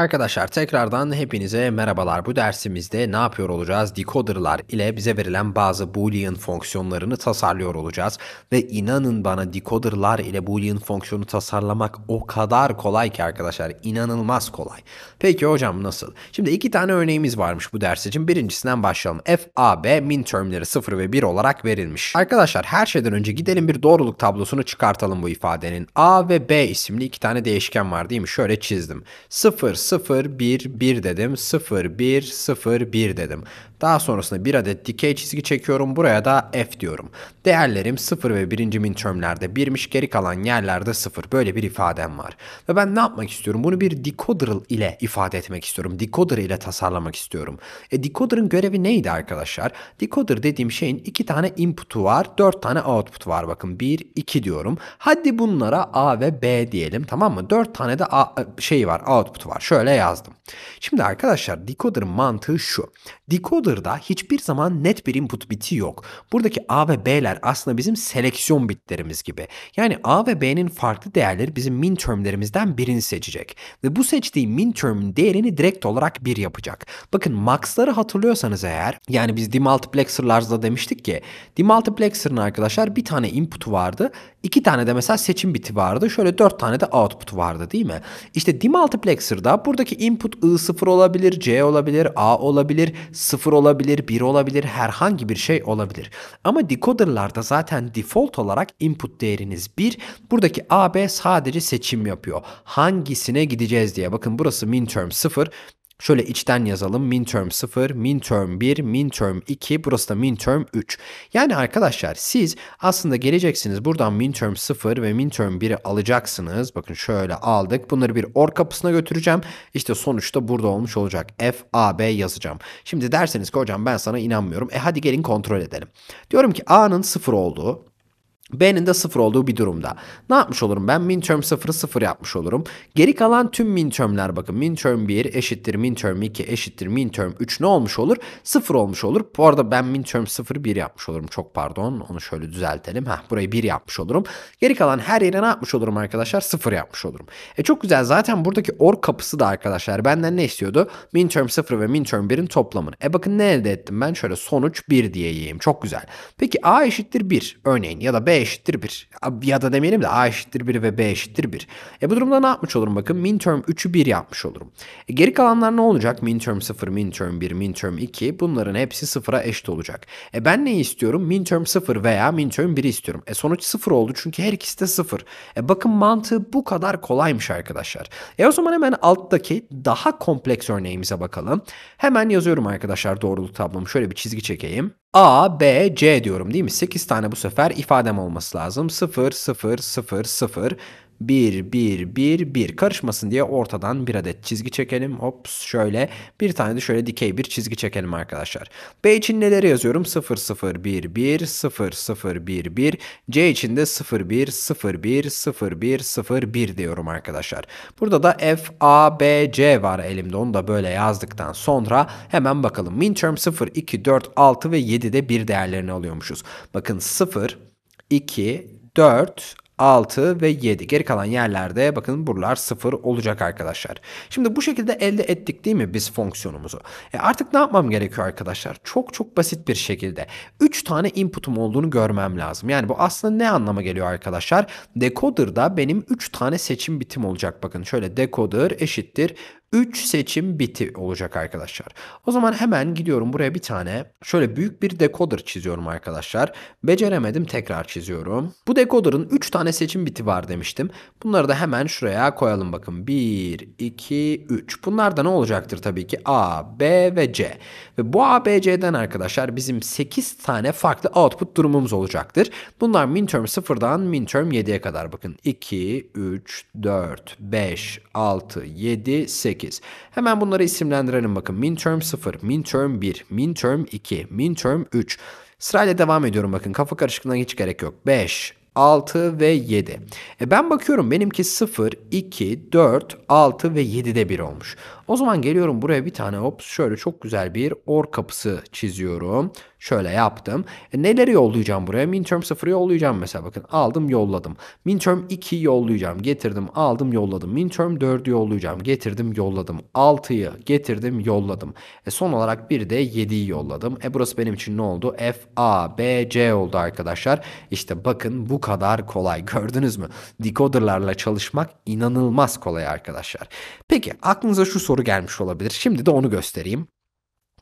Arkadaşlar tekrardan hepinize merhabalar. Bu dersimizde ne yapıyor olacağız? Decoder'lar ile bize verilen bazı boolean fonksiyonlarını tasarlıyor olacağız. Ve inanın bana decoder'lar ile boolean fonksiyonu tasarlamak o kadar kolay ki arkadaşlar. inanılmaz kolay. Peki hocam nasıl? Şimdi iki tane örneğimiz varmış bu ders için. Birincisinden başlayalım. F, A, B min termleri 0 ve 1 olarak verilmiş. Arkadaşlar her şeyden önce gidelim bir doğruluk tablosunu çıkartalım bu ifadenin. A ve B isimli iki tane değişken var değil mi? Şöyle çizdim. 0, 0, 1, 1 dedim. 0, 1, 0, 1 dedim. Daha sonrasında bir adet dikey çizgi çekiyorum. Buraya da f diyorum. Değerlerim 0 ve 1. midtermlerde 1'miş. Geri kalan yerlerde 0. Böyle bir ifadem var. Ve ben ne yapmak istiyorum? Bunu bir decoder ile ifade etmek istiyorum. Decoder ile tasarlamak istiyorum. E decoder'ın görevi neydi arkadaşlar? Decoder dediğim şeyin 2 tane input'u var. 4 tane output var. Bakın 1, 2 diyorum. Hadi bunlara A ve B diyelim. Tamam mı? 4 tane de A, e, şey var. Output var. Şöyle şöyle yazdım. Şimdi arkadaşlar decoder'ın mantığı şu. Decoder'da hiçbir zaman net bir input biti yok. Buradaki A ve B'ler aslında bizim seleksiyon bitlerimiz gibi. Yani A ve B'nin farklı değerleri bizim min termlerimizden birini seçecek. Ve bu seçtiği min termin değerini direkt olarak 1 yapacak. Bakın max'ları hatırlıyorsanız eğer yani biz demultiplexer'larda demiştik ki demultiplexer'ın arkadaşlar bir tane input vardı. iki tane de mesela seçim biti vardı. Şöyle dört tane de output vardı değil mi? İşte demultiplexer'da bu buradaki input I0 olabilir, C olabilir, A olabilir, 0 olabilir, 1 olabilir, herhangi bir şey olabilir. Ama decoderlarda zaten default olarak input değeriniz 1. Buradaki A B sadece seçim yapıyor. Hangisine gideceğiz diye. Bakın burası min term 0, Şöyle içten yazalım. Minterm 0, minterm 1, minterm 2, burası da minterm 3. Yani arkadaşlar siz aslında geleceksiniz. Buradan minterm 0 ve minterm 1'i alacaksınız. Bakın şöyle aldık. Bunları bir or kapısına götüreceğim. İşte sonuçta burada olmuş olacak. F, A, B yazacağım. Şimdi derseniz ki hocam ben sana inanmıyorum. E hadi gelin kontrol edelim. Diyorum ki A'nın 0 olduğu, B'nin de 0 olduğu bir durumda. Ne yapmış olurum ben? min term 0'ı 0 yapmış olurum. Geri kalan tüm min termler, bakın. min term 1 eşittir min term 2 eşittir min term 3 ne olmuş olur? 0 olmuş olur. Bu arada ben min term 0 1 yapmış olurum. Çok pardon. Onu şöyle düzeltelim. Heh, burayı 1 yapmış olurum. Geri kalan her yere ne yapmış olurum arkadaşlar? 0 yapmış olurum. E çok güzel. Zaten buradaki or kapısı da arkadaşlar benden ne istiyordu? Min term 0 ve min term 1'in toplamını. E bakın ne elde ettim ben? Şöyle sonuç 1 diyeyim. Çok güzel. Peki A eşittir 1 örneğin ya da B eşittir 1. Ya da demeyelim de A eşittir 1 ve B eşittir 1. E bu durumda ne yapmış olurum bakın? min term 3'ü 1 yapmış olurum. E geri kalanlar ne olacak? Min Minterm 0, minterm 1, term 2 bunların hepsi 0'a eşit olacak. E ben neyi istiyorum? Min term 0 veya min term 1'i istiyorum. E sonuç 0 oldu çünkü her ikisi de 0. E bakın mantığı bu kadar kolaymış arkadaşlar. E o zaman hemen alttaki daha kompleks örneğimize bakalım. Hemen yazıyorum arkadaşlar doğruluk tablomu. Şöyle bir çizgi çekeyim. A, B, C diyorum değil mi? 8 tane bu sefer ifadem olması lazım. 0, 0, 0, 0, 1, 1, 1, 1 karışmasın diye ortadan bir adet çizgi çekelim. Hops şöyle bir tane de şöyle dikey bir çizgi çekelim arkadaşlar. B için neleri yazıyorum? 0, 0, 1, 1, 0, 0, 1, 1. C için de 0, 1, 0, 1, 0, 1, 0, 1 diyorum arkadaşlar. Burada da F, A, B, C var elimde. Onu da böyle yazdıktan sonra hemen bakalım. Minterm 0, 2, 4, 6 ve 7'de 1 değerlerini alıyormuşuz. Bakın 0, 2, 4, 6 ve 7. Geri kalan yerlerde bakın buralar 0 olacak arkadaşlar. Şimdi bu şekilde elde ettik değil mi biz fonksiyonumuzu? E artık ne yapmam gerekiyor arkadaşlar? Çok çok basit bir şekilde 3 tane input'um olduğunu görmem lazım. Yani bu aslında ne anlama geliyor arkadaşlar? Decoder'da benim 3 tane seçim bitim olacak. Bakın şöyle decoder eşittir 3 seçim biti olacak arkadaşlar. O zaman hemen gidiyorum buraya bir tane şöyle büyük bir decoder çiziyorum arkadaşlar. Beceremedim tekrar çiziyorum. Bu decoder'ın 3 tane seçim biti var demiştim. Bunları da hemen şuraya koyalım bakın. 1, 2, 3. Bunlar da ne olacaktır tabii ki? A, B ve C. Ve bu A, B, C'den arkadaşlar bizim 8 tane farklı output durumumuz olacaktır. Bunlar minterm 0'dan minterm 7'ye kadar bakın. 2, 3, 4, 5, 6, 7, 8. 8. Hemen bunları isimlendirelim bakın. Min term 0, min term 1, min term 2, min 3. Sırayla devam ediyorum bakın. Kafa karışıklığına hiç gerek yok. 5, 6 ve 7. E ben bakıyorum benimki 0, 2, 4, 6 ve 7'de 1 olmuş. O zaman geliyorum buraya bir tane hop şöyle çok güzel bir or kapısı çiziyorum. Şöyle yaptım. E, neleri yollayacağım buraya? Midterm 0'ı yollayacağım mesela bakın. Aldım yolladım. Midterm 2 yollayacağım. Getirdim aldım yolladım. Midterm 4'ü yollayacağım. Getirdim yolladım. 6'yı getirdim yolladım. E, son olarak bir de 7'yi yolladım. E burası benim için ne oldu? F, A, B, C oldu arkadaşlar. İşte bakın bu kadar kolay. Gördünüz mü? Decoderlarla çalışmak inanılmaz kolay arkadaşlar. Peki aklınıza şu soru gelmiş olabilir. Şimdi de onu göstereyim.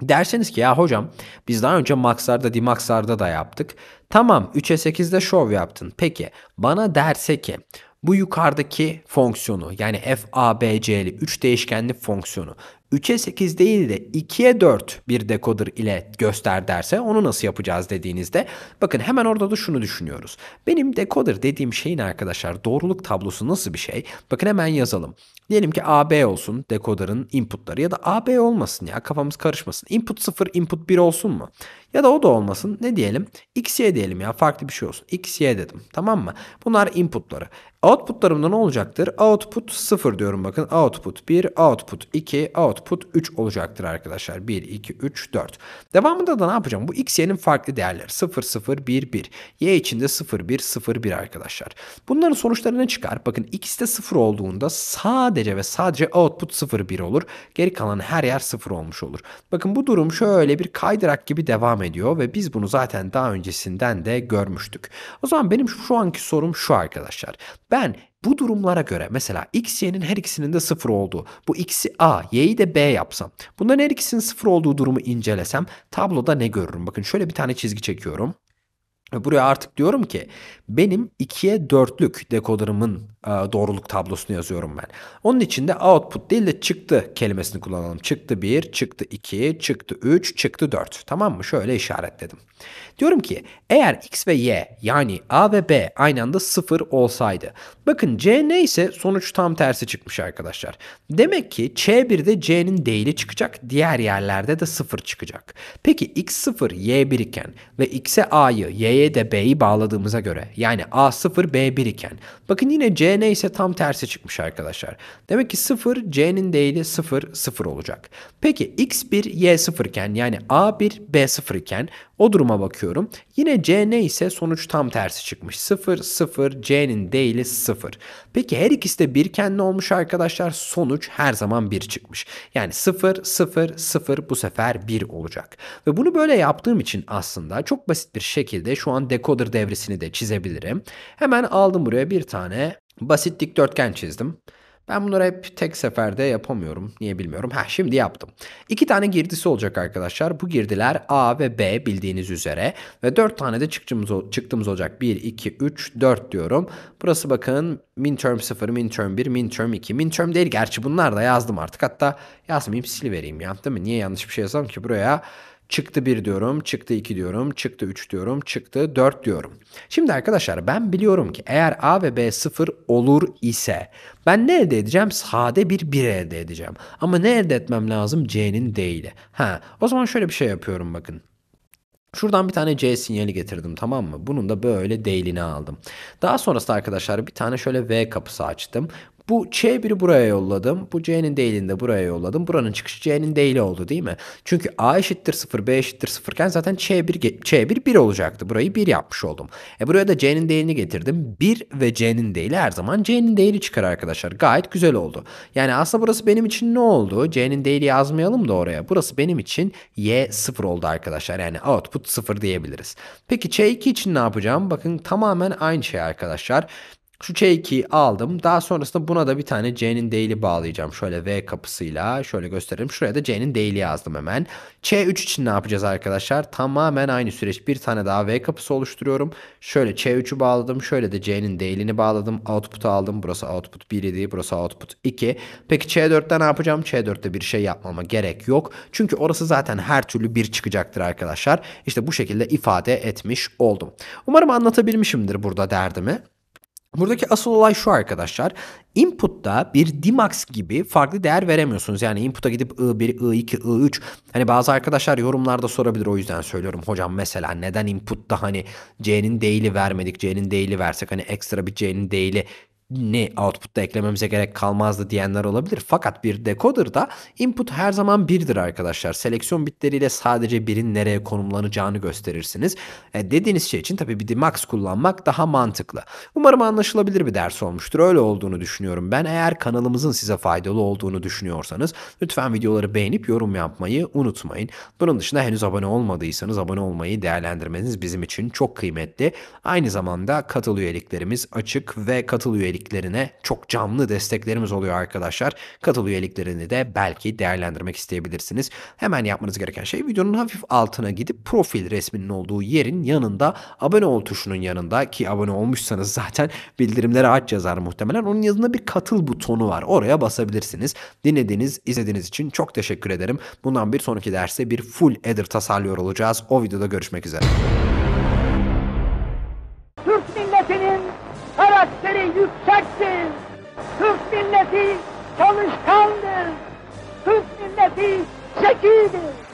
Derseniz ki ya hocam biz daha önce Maxar'da Dimaxar'da da yaptık. Tamam 3'e 8'de şov yaptın. Peki bana derse ki bu yukarıdaki fonksiyonu yani f, a, b, c'li 3 değişkenli fonksiyonu 3'e 8 değil de 2'ye 4 bir dekoder ile göster derse onu nasıl yapacağız dediğinizde bakın hemen orada da şunu düşünüyoruz. Benim dekoder dediğim şeyin arkadaşlar doğruluk tablosu nasıl bir şey? Bakın hemen yazalım. Diyelim ki AB olsun dekoderın inputları ya da AB olmasın ya kafamız karışmasın. Input 0 input 1 olsun mu? Ya da o da olmasın. Ne diyelim? X, diyelim ya. Farklı bir şey olsun. X, dedim. Tamam mı? Bunlar inputları. Outputlarımda ne olacaktır? Output 0 diyorum bakın. Output 1, output 2, output 3 olacaktır arkadaşlar. 1, 2, 3, 4. Devamında da ne yapacağım? Bu X, farklı değerleri. 0, 0, 1, 1. Y içinde 0, 1, 0, 1 arkadaşlar. Bunların sonuçları ne çıkar? Bakın X'te 0 olduğunda sadece ve sadece output 0, 1 olur. Geri kalan her yer 0 olmuş olur. Bakın bu durum şöyle bir kaydırak gibi devam devam ediyor ve biz bunu zaten daha öncesinden de görmüştük. O zaman benim şu anki sorum şu arkadaşlar. Ben bu durumlara göre mesela x, y'nin her ikisinin de sıfır olduğu, bu x'i a, y'yi de b yapsam, bunların her ikisinin sıfır olduğu durumu incelesem tabloda ne görürüm? Bakın şöyle bir tane çizgi çekiyorum. Buraya artık diyorum ki benim 2'ye 4'lük dekodarımın e, doğruluk tablosunu yazıyorum ben. Onun için de output değil de çıktı kelimesini kullanalım. Çıktı 1, çıktı 2, çıktı 3, çıktı 4. Tamam mı? Şöyle işaretledim. Diyorum ki eğer x ve y yani a ve b aynı anda 0 olsaydı. Bakın c neyse sonuç tam tersi çıkmış arkadaşlar. Demek ki c1'de c'nin değili çıkacak. Diğer yerlerde de 0 çıkacak. Peki x0 y1 iken ve x'e a'yı y'ye B'ye de B'yi bağladığımıza göre yani A0 B1 iken bakın yine C neyse tam tersi çıkmış arkadaşlar. Demek ki 0 C'nin değeri 0 0 olacak. Peki X1 Y0 iken yani A1 B0 iken o duruma bakıyorum. Yine CN ise sonuç tam tersi çıkmış. 0, 0, C'nin değili 0. Peki her ikisi de birken ne olmuş arkadaşlar? Sonuç her zaman 1 çıkmış. Yani 0, 0, 0 bu sefer 1 olacak. Ve bunu böyle yaptığım için aslında çok basit bir şekilde şu an decoder devresini de çizebilirim. Hemen aldım buraya bir tane basit dikdörtgen çizdim. Ben bunları hep tek seferde yapamıyorum. Niye bilmiyorum. Ha şimdi yaptım. İki tane girdisi olacak arkadaşlar. Bu girdiler A ve B bildiğiniz üzere. Ve dört tane de çıktığımız, çıktığımız olacak. 1, 2, 3, 4 diyorum. Burası bakın midterm 0, midterm 1, midterm 2. Midterm değil gerçi bunlar da yazdım artık. Hatta yazmayayım silivereyim ya. Değil mi? Niye yanlış bir şey yazsam ki buraya Çıktı 1 diyorum, çıktı 2 diyorum, çıktı 3 diyorum, çıktı 4 diyorum. Şimdi arkadaşlar ben biliyorum ki eğer A ve B 0 olur ise ben ne elde edeceğim? Sade bir 1 elde edeceğim. Ama ne elde etmem lazım? C'nin D'yle. Ha, o zaman şöyle bir şey yapıyorum bakın. Şuradan bir tane C sinyali getirdim tamam mı? Bunun da böyle değilini aldım. Daha sonrasında arkadaşlar bir tane şöyle V kapısı açtım. Bu C1'i buraya yolladım. Bu C'nin değilini de buraya yolladım. Buranın çıkışı C'nin değili oldu değil mi? Çünkü A eşittir 0, B eşittir 0 iken zaten C1, C1 1 olacaktı. Burayı 1 yapmış oldum. E buraya da C'nin değilini getirdim. 1 ve C'nin değili her zaman C'nin değili çıkar arkadaşlar. Gayet güzel oldu. Yani aslında burası benim için ne oldu? C'nin değili yazmayalım da oraya. Burası benim için Y 0 oldu arkadaşlar. Yani output 0 diyebiliriz. Peki C2 için ne yapacağım? Bakın tamamen aynı şey arkadaşlar. Şu c 2yi aldım. Daha sonrasında buna da bir tane C'nin değili bağlayacağım. Şöyle V kapısıyla şöyle göstereyim. Şuraya da C'nin değili yazdım hemen. c 3 için ne yapacağız arkadaşlar? Tamamen aynı süreç. Bir tane daha V kapısı oluşturuyorum. Şöyle c 3ü bağladım. Şöyle de C'nin değilini bağladım. Output'u aldım. Burası output 1 idi. Burası output 2. Peki c 4te ne yapacağım? c 4te bir şey yapmama gerek yok. Çünkü orası zaten her türlü bir çıkacaktır arkadaşlar. İşte bu şekilde ifade etmiş oldum. Umarım anlatabilmişimdir burada derdimi. Buradaki asıl olay şu arkadaşlar. Input'ta bir dimax gibi farklı değer veremiyorsunuz. Yani input'a gidip I1, I2, I3 hani bazı arkadaşlar yorumlarda sorabilir o yüzden söylüyorum. Hocam mesela neden input'ta hani C'nin değili vermedik, C'nin değili versek hani ekstra bir C'nin değili ne output'ta eklememize gerek kalmazdı diyenler olabilir. Fakat bir decoder'da input her zaman birdir arkadaşlar. Seleksiyon bitleriyle sadece birin nereye konumlanacağını gösterirsiniz. E, dediğiniz şey için tabii bir max kullanmak daha mantıklı. Umarım anlaşılabilir bir ders olmuştur. Öyle olduğunu düşünüyorum. Ben eğer kanalımızın size faydalı olduğunu düşünüyorsanız lütfen videoları beğenip yorum yapmayı unutmayın. Bunun dışında henüz abone olmadıysanız abone olmayı değerlendirmeniz bizim için çok kıymetli. Aynı zamanda katıl üyeliklerimiz açık ve katıl üyelik üyeliklerine çok canlı desteklerimiz oluyor arkadaşlar. Katıl üyeliklerini de belki değerlendirmek isteyebilirsiniz. Hemen yapmanız gereken şey videonun hafif altına gidip profil resminin olduğu yerin yanında abone ol tuşunun yanında ki abone olmuşsanız zaten bildirimleri aç yazar muhtemelen. Onun yanında bir katıl butonu var. Oraya basabilirsiniz. Dinlediğiniz, izlediğiniz için çok teşekkür ederim. Bundan bir sonraki derste bir full header tasarlıyor olacağız. O videoda görüşmek üzere. do